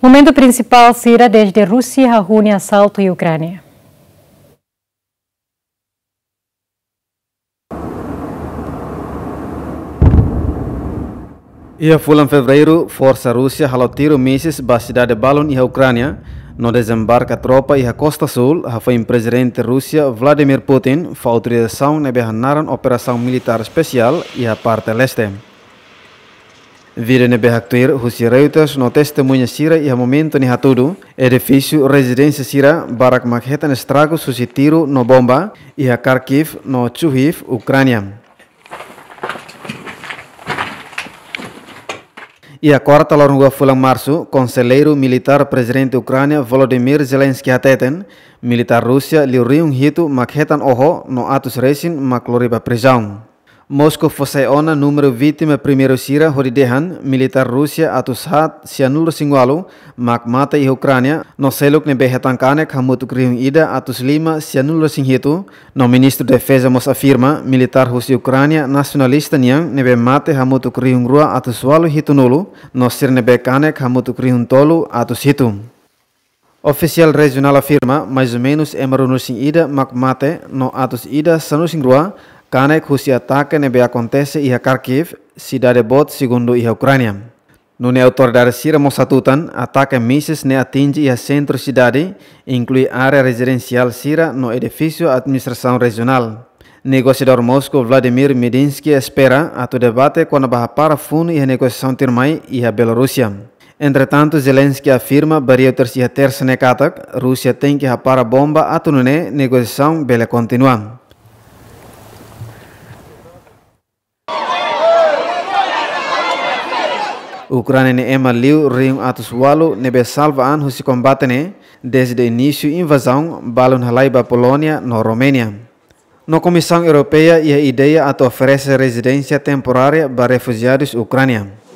Momento principal será desde Rússia a reúne assalto e Ucrânia. Ia em fevereiro, força Rússia ralotiram mísseis na cidade de Balon e a Ucrânia. No desembarca tropa e a costa sul, foi o presidente Rússia Vladimir Putin foi autorização na operação militar especial e a parte leste. Virene husi reuters no testemunha Sira e a momento ni Hatudu, edifisu residência Sira, Barak Magheta estrago tiru no bomba iha Kharkiv no Chuhiv, Ucrânia. E a quarta longa fulan marsu conselheiro militar presidente Ukrania Volodymyr Zelensky ateten, militar Rusia Liurium hitu Maghetan Oho no Atos resin Makloriba Prisão. Moskow foi ona numero vítima primeiro sira hori dehan militar Rusia atus hat sianur singwalo mak mata i Ukrania no seluk ne kane khamutu krihung ida atus lima sianur singhitu no ministro de defesa mos afirma militar Rússia Ucrânia nacionalista niang nebe mate khamutu krihung rua atus hitu hitunulu no sir nebe kane khamutu krihung tolu atus hitum Oficial regional afirma mais ou menos ida mak mate no atus ida sanusing rua Kanek cusi ataque nebe acontece ia Kharkiv, cidade bot segundo ia Ucrânia. Nune autoridade Síria mostratutan, ataque mísseis ne atinge ia centro cidade, inclui área residencial sira no edifício administração regional. Negociador Moscou Vladimir Medinsky espera ato debate quando barra para fundo e a negociação termai e a Bielorrússia. Entretanto, Zelensky afirma baria terceira terça Rússia tem que rapar a bomba ato ne negociação bela continua. Ucrânia ne liu rim atas Walu nebe salva an husi combatene desde início invasão balon halai ba Polônia no Romênia. No Comissão Europeia e ideia ato oferece residência temporária para refugiados ucrânia.